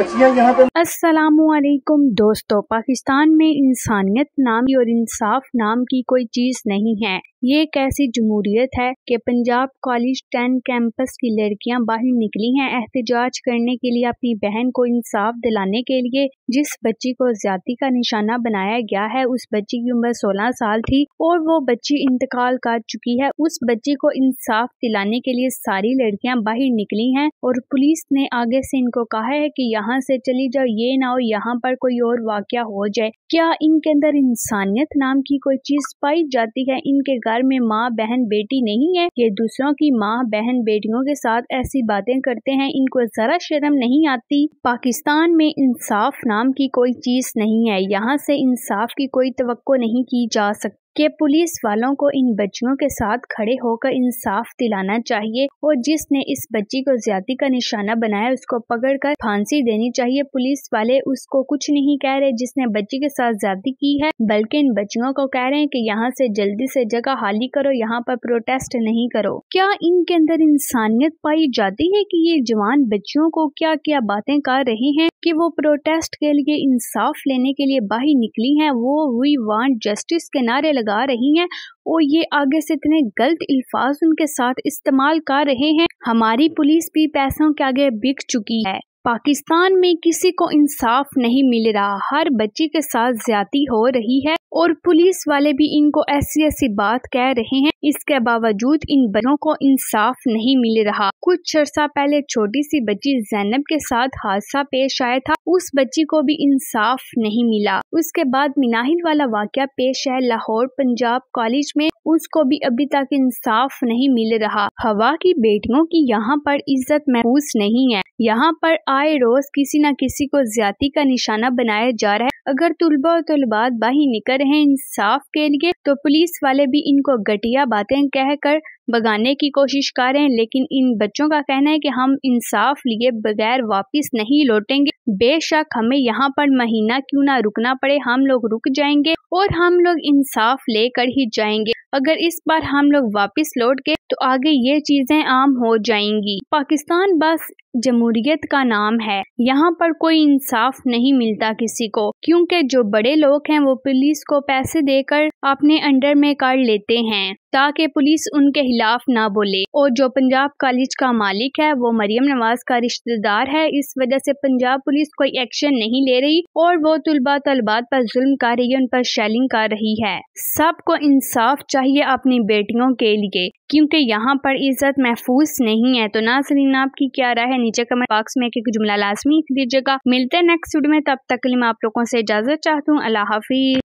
असलकुम दोस्तों पाकिस्तान में इंसानियत नाम और इंसाफ नाम की कोई चीज़ नहीं है ये एक ऐसी जमहूरियत है कि पंजाब कॉलेज टेन कैंपस की लड़कियां बाहर निकली हैं एहतजाज करने के लिए अपनी बहन को इंसाफ दिलाने के लिए जिस बच्ची को ज्यादा का निशाना बनाया गया है उस बच्ची की उम्र सोलह साल थी और वो बच्ची इंतकाल कर चुकी है उस बच्ची को इंसाफ दिलाने के लिए सारी लड़कियां बाहर निकली हैं और पुलिस ने आगे से इनको कहा है कि यहाँ से चली जाओ ये ना हो यहाँ पर कोई और वाक़ हो जाए क्या इनके अंदर इंसानियत नाम की कोई चीज़ पाई जाती है इनके घर में माँ बहन बेटी नहीं है ये दूसरों की माँ बहन बेटियों के साथ ऐसी बातें करते हैं इनको जरा शर्म नहीं आती पाकिस्तान में इंसाफ नाम की कोई चीज नहीं है यहाँ से इंसाफ की कोई तो नहीं की जा सकती कि पुलिस वालों को इन बच्चियों के साथ खड़े होकर इंसाफ दिलाना चाहिए और जिसने इस बच्ची को ज्यादा का निशाना बनाया उसको पकड़ कर फांसी देनी चाहिए पुलिस वाले उसको कुछ नहीं कह रहे जिसने बच्ची के साथ ज्यादा की है बल्कि इन बच्चियों को कह रहे हैं कि यहाँ से जल्दी से जगह हाली करो यहाँ पर प्रोटेस्ट नहीं करो क्या इनके अंदर इंसानियत पाई जाती है की ये जवान बच्चियों को क्या क्या बातें कर रहे हैं कि वो प्रोटेस्ट के लिए इंसाफ लेने के लिए बाहर निकली हैं वो वी वांट जस्टिस के नारे लगा रही हैं और ये आगे से इतने गलत अल्फाज उनके साथ इस्तेमाल कर रहे हैं हमारी पुलिस भी पैसों के आगे बिक चुकी है पाकिस्तान में किसी को इंसाफ नहीं मिल रहा हर बच्चे के साथ ज्यादा हो रही है और पुलिस वाले भी इनको ऐसी ऐसी बात कह रहे हैं इसके बावजूद इन बच्चों को इंसाफ नहीं मिल रहा कुछ अर्सा पहले छोटी सी बच्ची जैनब के साथ हादसा पेश आया था उस बच्ची को भी इंसाफ नहीं मिला उसके बाद मिनाहिल वाला वाक्य पेश है लाहौर पंजाब कॉलेज में उसको भी अभी तक इंसाफ नहीं मिल रहा हवा की बेटियों की यहाँ पर इज्जत महसूस नहीं है यहाँ पर आए रोज किसी न किसी को ज्यादा का निशाना बनाया जा रहा है अगर तुलबा और तलबात बाही निकल रहे इंसाफ के लिए तो पुलिस वाले भी इनको घटिया बातें कहकर भगाने की कोशिश कर रहे हैं लेकिन इन बच्चों का कहना है कि हम इंसाफ लिए बगैर वापस नहीं लौटेंगे बेशक हमें यहाँ पर महीना क्यों ना रुकना पड़े हम लोग रुक जाएंगे और हम लोग इंसाफ लेकर ही जाएंगे अगर इस बार हम लोग वापस लौट के तो आगे ये चीज़ें आम हो जाएंगी पाकिस्तान बस जमहूरियत का नाम है यहाँ पर कोई इंसाफ नहीं मिलता किसी को क्योंकि जो बड़े लोग हैं वो पुलिस को पैसे देकर अपने अंडर में कर लेते हैं ताकि पुलिस उनके खिलाफ ना बोले और जो पंजाब कॉलेज का मालिक है वो मरियम नवाज का रिश्तेदार है इस वजह से पंजाब पुलिस कोई एक्शन नहीं ले रही और वो तलबा तलबात पर जुल्म कर रही है उन पर शेलिंग कर रही है सबको इंसाफ चाहिए अपनी बेटियों के लिए क्योंकि यहाँ पर इज़्ज़त महफूज नहीं है तो नाजरीन आपकी क्या राय है नीचे कमेंट बॉक्स में एक जुमला लाजमी दीजिएगा मिलते हैं नेक्स्ट वीडियो में तब तक के लिए मैं आप लोगों से इजाज़त चाहता हूँ अल्लाह हाफिज़